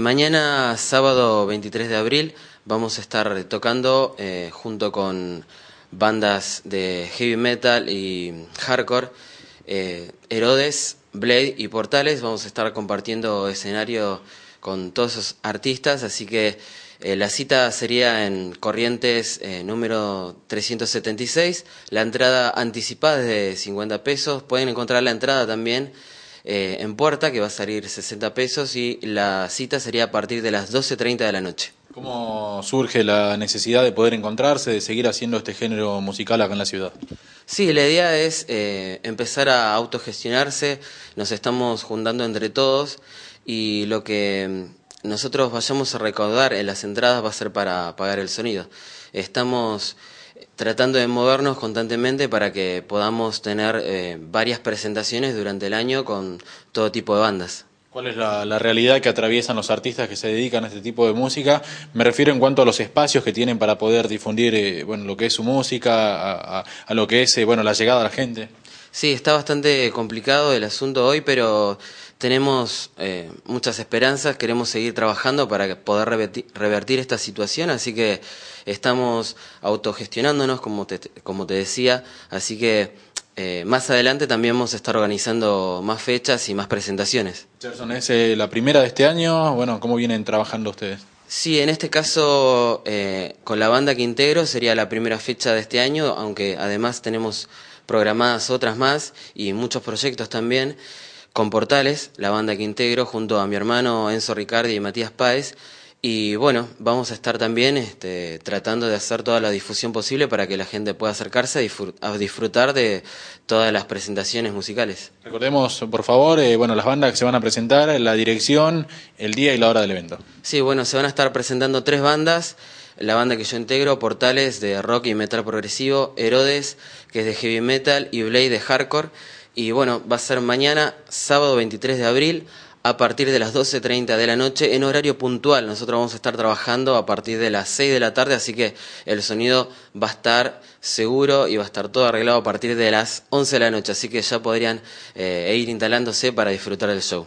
Mañana, sábado 23 de abril, vamos a estar tocando eh, junto con bandas de heavy metal y hardcore, eh, Herodes, Blade y Portales. Vamos a estar compartiendo escenario con todos esos artistas, así que eh, la cita sería en Corrientes número 376. La entrada anticipada es de 50 pesos. Pueden encontrar la entrada también eh, en puerta, que va a salir 60 pesos y la cita sería a partir de las 12.30 de la noche. ¿Cómo surge la necesidad de poder encontrarse, de seguir haciendo este género musical acá en la ciudad? Sí, la idea es eh, empezar a autogestionarse, nos estamos juntando entre todos y lo que mm, nosotros vayamos a recaudar en las entradas va a ser para pagar el sonido. Estamos tratando de movernos constantemente para que podamos tener eh, varias presentaciones durante el año con todo tipo de bandas. ¿Cuál es la, realidad que atraviesan los artistas que se dedican a este tipo de música? Me refiero en cuanto a los espacios que tienen para poder difundir eh, bueno, lo que es su música, a, lo que es eh, bueno, la llegada a la gente. Sí, está bastante complicado el asunto hoy, pero tenemos eh, muchas esperanzas, queremos seguir trabajando para poder revertir, esta situación, así que estamos autogestionándonos, como te, decía, así que eh, más adelante también vamos a estar organizando más fechas y más presentaciones. ¿es eh, la primera de este año? Bueno, ¿cómo vienen trabajando ustedes? Sí, en este caso con la banda que integro sería la primera fecha de este año, aunque además tenemos programadas otras más y muchos proyectos también con Portales, la banda que integro, junto a mi hermano Enzo Ricardi y Matías Páez. Y bueno, vamos a estar también este, tratando de hacer toda la difusión posible para que la gente pueda acercarse a, disfrutar de todas las presentaciones musicales. Recordemos, por favor, eh, bueno, las bandas que se van a presentar, la dirección, el día y la hora del evento. Sí, bueno, se van a estar presentando tres bandas. La banda que yo integro, Portales de rock y metal progresivo, Herodes, que es de heavy metal, y Blade de hardcore. Y bueno, va a ser mañana, sábado 23 de abril, a partir de las 12.30 de la noche, en horario puntual. Nosotros vamos a estar trabajando a partir de las 6 de la tarde, así que el sonido va a estar seguro y va a estar todo arreglado a partir de las 11 de la noche. Así que ya podrían eh, ir instalándose para disfrutar del show.